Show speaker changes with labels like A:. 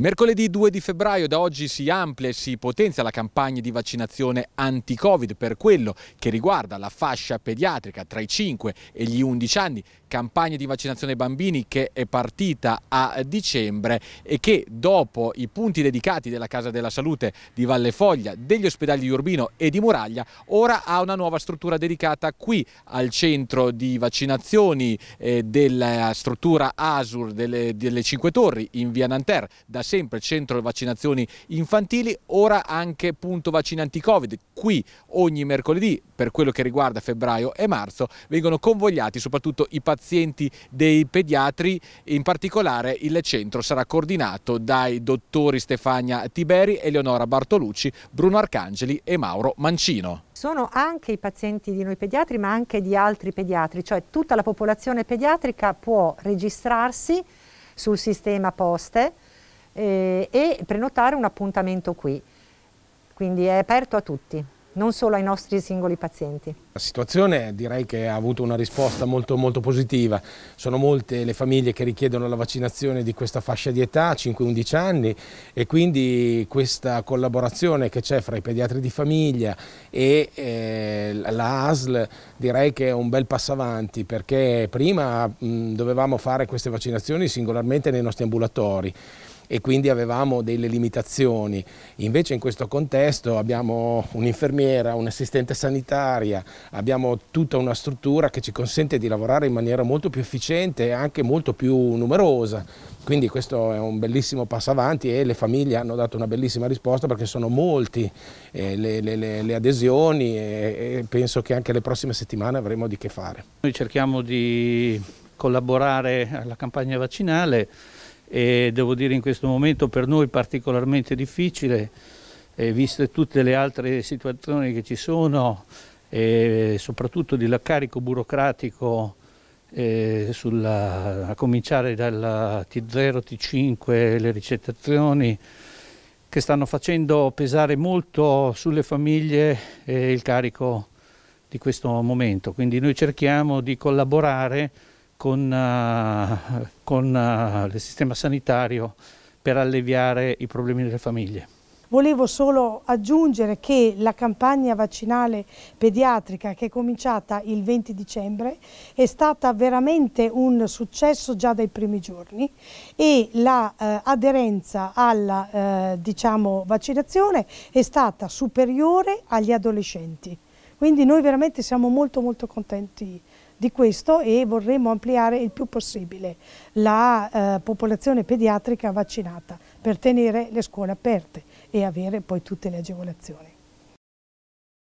A: Mercoledì 2 di febbraio da oggi si amplia e si potenzia la campagna di vaccinazione anti-Covid per quello che riguarda la fascia pediatrica tra i 5 e gli 11 anni campagna di vaccinazione bambini che è partita a dicembre e che dopo i punti dedicati della Casa della Salute di Valle Foglia, degli ospedali di Urbino e di Muraglia, ora ha una nuova struttura dedicata qui al centro di vaccinazioni eh, della struttura ASUR delle, delle Cinque Torri in via Nanterre, da sempre centro vaccinazioni infantili, ora anche punto vaccina anti-covid. Qui ogni mercoledì, per quello che riguarda febbraio e marzo, vengono convogliati soprattutto i pazienti pazienti dei pediatri, in particolare il centro sarà coordinato dai dottori Stefania Tiberi, Eleonora Bartolucci, Bruno Arcangeli e Mauro Mancino
B: sono anche i pazienti di noi pediatri ma anche di altri pediatri, cioè tutta la popolazione pediatrica può registrarsi sul sistema poste eh, e prenotare un appuntamento qui, quindi è aperto a tutti non solo ai nostri singoli pazienti.
C: La situazione direi che ha avuto una risposta molto, molto positiva, sono molte le famiglie che richiedono la vaccinazione di questa fascia di età, 5-11 anni e quindi questa collaborazione che c'è fra i pediatri di famiglia e eh, la ASL direi che è un bel passo avanti perché prima mh, dovevamo fare queste vaccinazioni singolarmente nei nostri ambulatori e quindi avevamo delle limitazioni. Invece in questo contesto abbiamo un'infermiera, un'assistente sanitaria, abbiamo tutta una struttura che ci consente di lavorare in maniera molto più efficiente e anche molto più numerosa. Quindi questo è un bellissimo passo avanti e le famiglie hanno dato una bellissima risposta perché sono molti eh, le, le, le, adesioni e, e penso che anche le prossime settimane avremo di che fare.
D: Noi cerchiamo di collaborare alla campagna vaccinale e devo dire in questo momento per noi particolarmente difficile, eh, viste tutte le altre situazioni che ci sono e soprattutto di carico burocratico eh, sulla, a cominciare dalla T0, T5, le ricettazioni che stanno facendo pesare molto sulle famiglie eh, il carico di questo momento. Quindi noi cerchiamo di collaborare con, eh, con eh, il sistema sanitario per alleviare i problemi delle famiglie.
E: Volevo solo aggiungere che la campagna vaccinale pediatrica che è cominciata il 20 dicembre è stata veramente un successo già dai primi giorni e l'aderenza la, eh, alla eh, diciamo, vaccinazione è stata superiore agli adolescenti. Quindi noi veramente siamo molto molto contenti di questo e vorremmo ampliare il più possibile la eh, popolazione pediatrica vaccinata per tenere le scuole aperte e avere poi tutte le agevolazioni.